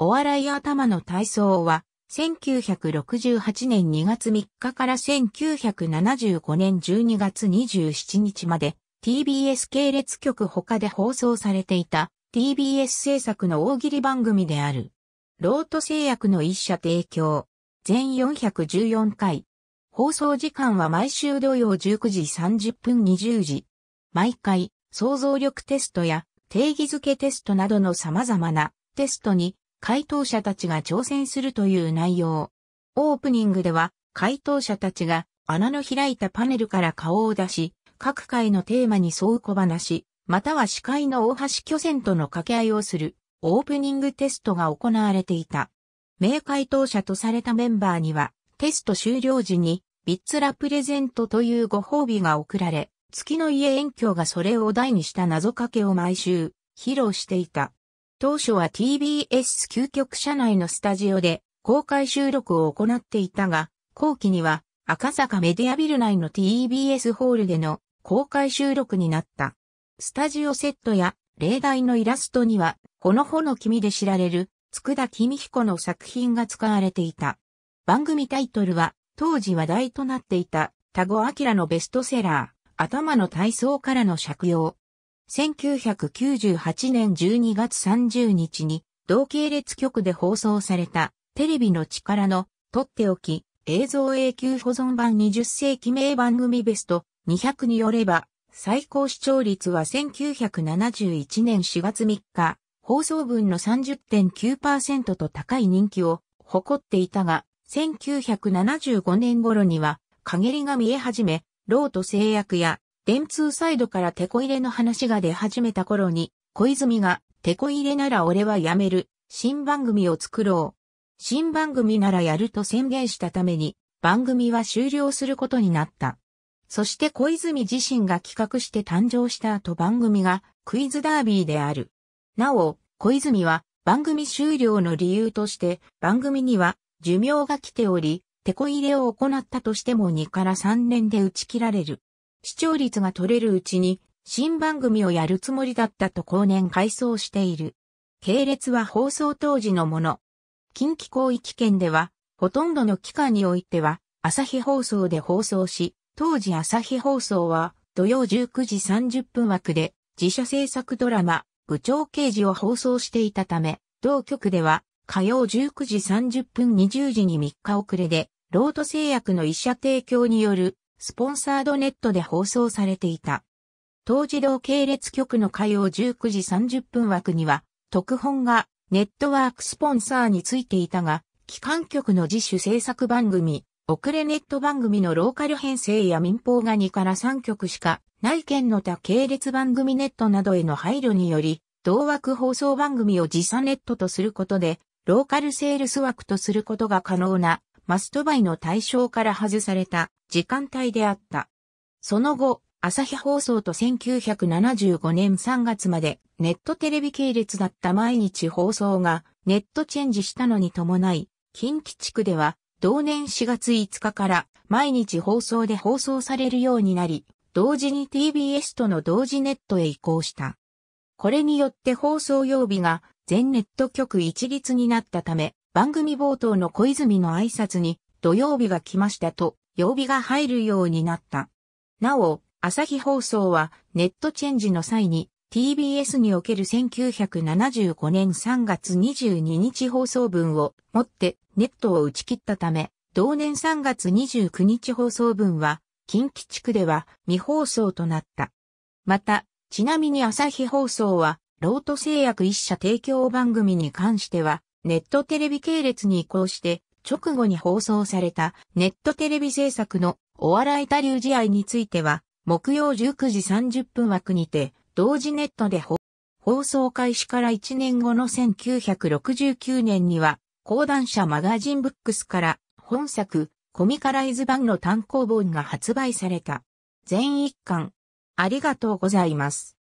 お笑い頭の体操は、1968年2月3日から1975年12月27日まで TBS 系列局他で放送されていた TBS 制作の大喜利番組である。ロート製薬の一社提供。全414回。放送時間は毎週土曜19時30分20時。毎回、想像力テストや定義付けテストなどの様々なテストに回答者たちが挑戦するという内容。オープニングでは、回答者たちが穴の開いたパネルから顔を出し、各回のテーマに沿う小話、または司会の大橋巨船との掛け合いをするオープニングテストが行われていた。名回答者とされたメンバーには、テスト終了時に、ビッツラプレゼントというご褒美が贈られ、月の家遠鏡がそれを題にした謎かけを毎週、披露していた。当初は TBS 究極社内のスタジオで公開収録を行っていたが、後期には赤坂メディアビル内の TBS ホールでの公開収録になった。スタジオセットや例題のイラストには、ほのほの君で知られる、つくだきみひこの作品が使われていた。番組タイトルは、当時話題となっていた、田子明のベストセラー、頭の体操からの借用、1998年12月30日に同系列局で放送されたテレビの力のとっておき映像永久保存版20世紀名番組ベスト200によれば最高視聴率は1971年4月3日放送分の30.9%と高い人気を誇っていたが1975年頃には陰りが見え始めロート製薬や電通サイドからテコ入れの話が出始めた頃に、小泉が、テコ入れなら俺はやめる、新番組を作ろう。新番組ならやると宣言したために、番組は終了することになった。そして小泉自身が企画して誕生した後番組がクイズダービーである。なお、小泉は番組終了の理由として番組には寿命が来ており、テコ入れを行ったとしても2から3年で打ち切られる視聴率が取れるうちに新番組をやるつもりだったと後年改装している。系列は放送当時のもの。近畿広域圏では、ほとんどの期間においては、朝日放送で放送し、当時朝日放送は、土曜19時30分枠で、自社制作ドラマ、部長刑事を放送していたため、同局では、火曜19時30分20時に3日遅れで、ロート製薬の医者提供によるスポンサードネットで放送されていた。当時同系列局の火曜19時30分枠には、特本がネットワークスポンサーについていたが、機関局の自主制作番組、遅れネット番組のローカル編成や民放が2から3局しか内見の他系列番組ネットなどへの配慮により、同枠放送番組を自社ネットとすることで、ローカルセールス枠とすることが可能なマストバイの対象から外された時間帯であった。その後、朝日放送と1975年3月までネットテレビ系列だった毎日放送がネットチェンジしたのに伴い、近畿地区では同年4月5日から毎日放送で放送されるようになり、同時に TBS との同時ネットへ移行した。これによって放送曜日が全ネット局一律になったため、番組冒頭の小泉の挨拶に、土曜日が来ましたと、曜日が入るようになった。なお、朝日放送は、ネットチェンジの際に、TBS における1975年3月22日放送分をもってネットを打ち切ったため、同年3月29日放送分は、近畿地区では未放送となった。また、ちなみに朝日放送は、ロート製薬一社提供番組に関しては、ネットテレビ系列に移行して直後に放送されたネットテレビ制作のお笑い多流試合については木曜19時30分枠にて同時ネットで放送開始から1年後の1969年には講談社マガジンブックスから本作コミカライズ版の単行本が発売された。全一巻。ありがとうございます。